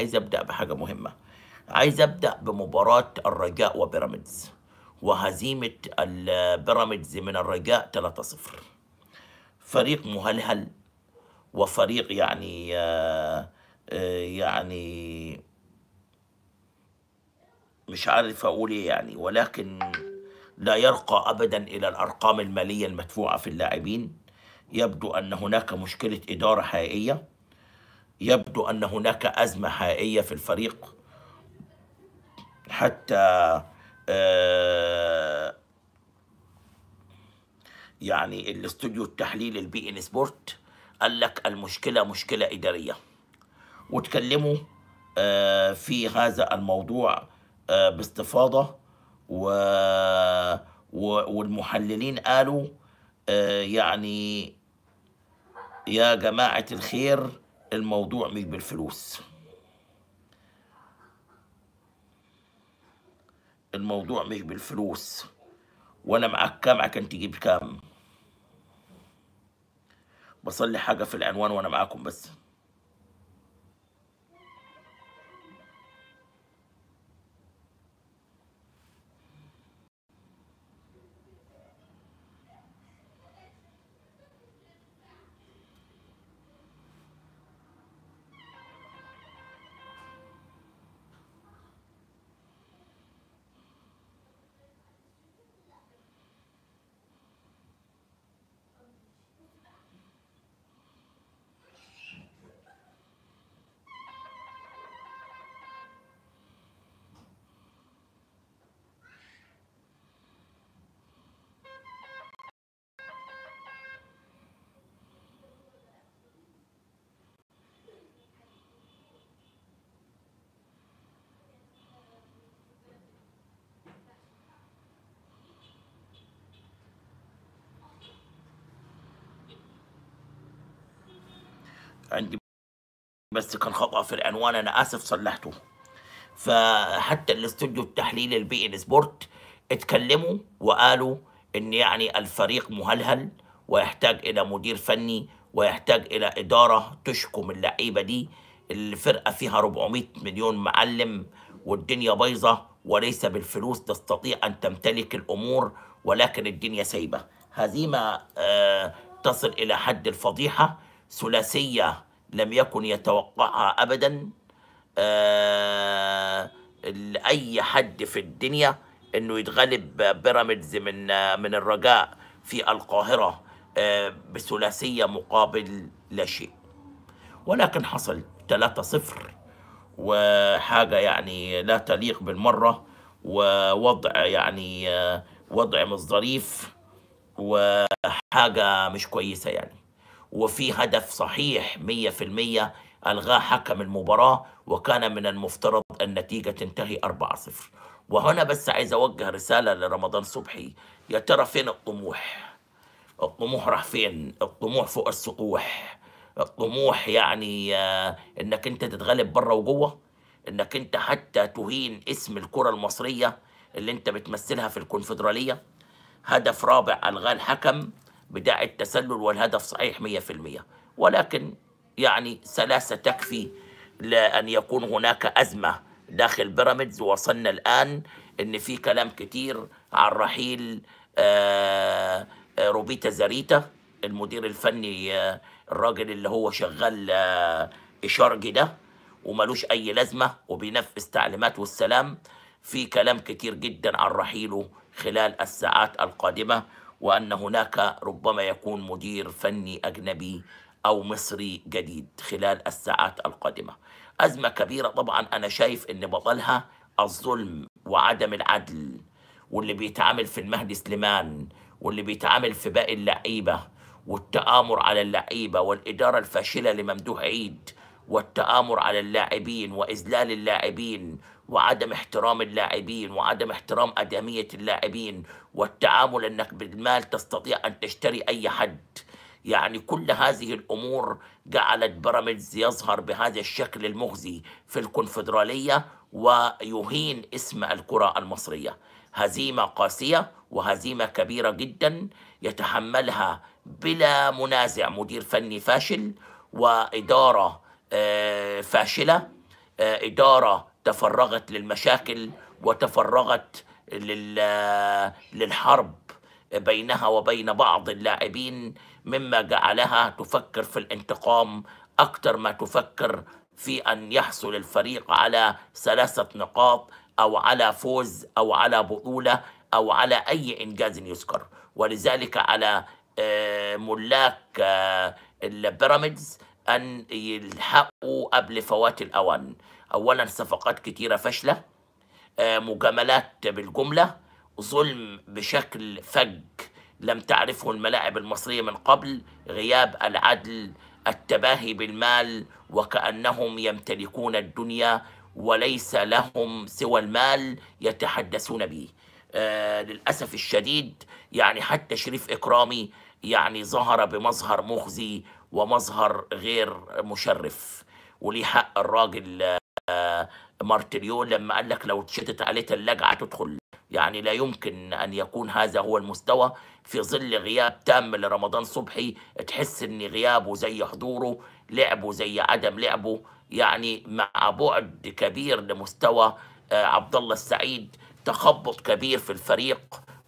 عايز ابدا بحاجه مهمه عايز ابدا بمباراه الرجاء وبيراميدز وهزيمه البيراميدز من الرجاء 3-0 فريق مهلهل وفريق يعني آه، آه، يعني مش عارف اقول ايه يعني ولكن لا يرقى ابدا الى الارقام الماليه المدفوعه في اللاعبين يبدو ان هناك مشكله اداره حقيقيه يبدو أن هناك أزمة حقيقية في الفريق حتى آه، يعني الاستوديو التحليل البي ان سبورت قال لك المشكلة مشكلة إدارية وتكلموا آه، في هذا الموضوع آه، باستفاضة و... والمحللين قالوا يعني يا جماعة الخير الموضوع مش بالفلوس الموضوع مش بالفلوس وانا معاك كام عشان تجيب كام بصلي حاجه في العنوان وانا معاكم بس بس كان خطأ في العنوان أنا آسف صلحته فحتى الاستوديو التحليلي البي ان سبورت اتكلموا وقالوا ان يعني الفريق مهلهل ويحتاج الى مدير فني ويحتاج الى اداره تشكم اللعيبه دي الفرقه فيها 400 مليون معلم والدنيا بايظه وليس بالفلوس تستطيع ان تمتلك الامور ولكن الدنيا سايبه هزيمه آه تصل الى حد الفضيحه ثلاثيه لم يكن يتوقعها أبدا آه، لأي حد في الدنيا أنه يتغلب بيراميدز من من الرجاء في القاهرة آه، بثلاثية مقابل لا شيء ولكن حصل 3-0 وحاجة يعني لا تليق بالمرة ووضع يعني آه، وضع مش ظريف وحاجة مش كويسة يعني وفي هدف صحيح 100% ألغاه حكم المباراة وكان من المفترض النتيجة تنتهي 4-0 وهنا بس عايز أوجه رسالة لرمضان صبحي يا ترى فين الطموح الطموح راح فين الطموح فوق السطوح الطموح يعني آه، انك انت تتغلب بره وجوه انك انت حتى تهين اسم الكره المصريه اللي انت بتمثلها في الكونفدراليه هدف رابع الغاه الحكم بتاع التسلل والهدف صحيح 100% ولكن يعني سلاسة تكفي لأن يكون هناك أزمة داخل بيراميدز وصلنا الآن إن في كلام كتير عن رحيل آه، آه، روبيتا زاريتا المدير الفني آه، الراجل اللي هو شغال إشارجي ده وملوش أي لازمة وبينفذ تعليمات والسلام في كلام كتير جدا عن رحيله خلال الساعات القادمة وأن هناك ربما يكون مدير فني أجنبي أو مصري جديد خلال الساعات القادمة أزمة كبيرة طبعا أنا شايف أن بطلها الظلم وعدم العدل واللي بيتعامل في المهدي سليمان واللي بيتعامل في باقي اللعيبة والتآمر على اللعيبة والإدارة الفاشلة لممدوح عيد والتآمر على اللاعبين وإذلال اللاعبين وعدم احترام اللاعبين وعدم احترام أدمية اللاعبين والتعامل أنك بالمال تستطيع أن تشتري أي حد يعني كل هذه الأمور جعلت بيراميدز يظهر بهذا الشكل المخزي في الكونفدرالية ويهين اسم الكرة المصرية هزيمة قاسية وهزيمة كبيرة جدا يتحملها بلا منازع مدير فني فاشل وإدارة آه، فاشلة آه، إدارة تفرغت للمشاكل وتفرغت للحرب بينها وبين بعض اللاعبين مما جعلها تفكر في الانتقام أكثر ما تفكر في أن يحصل الفريق على ثلاثة نقاط أو على فوز أو على بطولة أو على أي إنجاز يذكر ولذلك على آه، ملاك آه، البيراميدز أن يلحقوا قبل فوات الأوان اولا صفقات كتيره فاشله آه، مجاملات بالجمله ظلم بشكل فج لم تعرفه الملاعب المصريه من قبل غياب العدل التباهي بالمال وكانهم يمتلكون الدنيا وليس لهم سوى المال يتحدثون به آه، للاسف الشديد يعني حتى شريف اكرامي يعني ظهر بمظهر مخزي ومظهر غير مشرف وليه حق الراجل آه، آه، مارتريون لما قال لك لو اتشتت عليه ثلاجة هتدخل يعني لا يمكن أن يكون هذا هو المستوى في ظل غياب تام لرمضان صبحي تحس إن غيابه زي حضوره لعبه زي عدم لعبه يعني مع بعد كبير لمستوى آه، عبد الله السعيد تخبط كبير في الفريق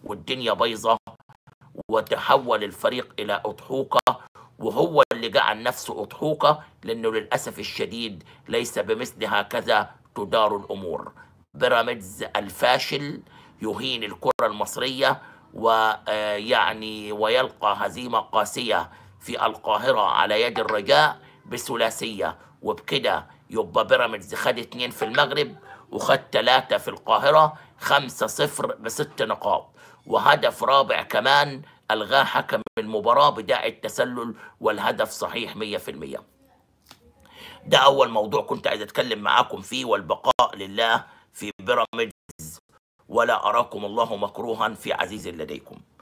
والدنيا بايظة وتحول الفريق إلى أضحوكة وهو اللي جعل نفسه أضحوكة لأنه للأسف الشديد ليس بمثل هكذا تدار الأمور بيراميدز الفاشل يهين الكرة المصرية ويعني آه، ويلقى هزيمة قاسية في القاهرة على يد الرجاء بثلاثية وبكده يبقى بيراميدز خد اتنين في المغرب وخد تلاتة في القاهرة خمسة صفر بست نقاط وهدف رابع كمان ألغاه حكم المباراة بداعي التسلل والهدف صحيح 100% ده أول موضوع كنت عايز أتكلم معاكم فيه والبقاء لله في بيراميدز ولا أراكم الله مكروها في عزيز لديكم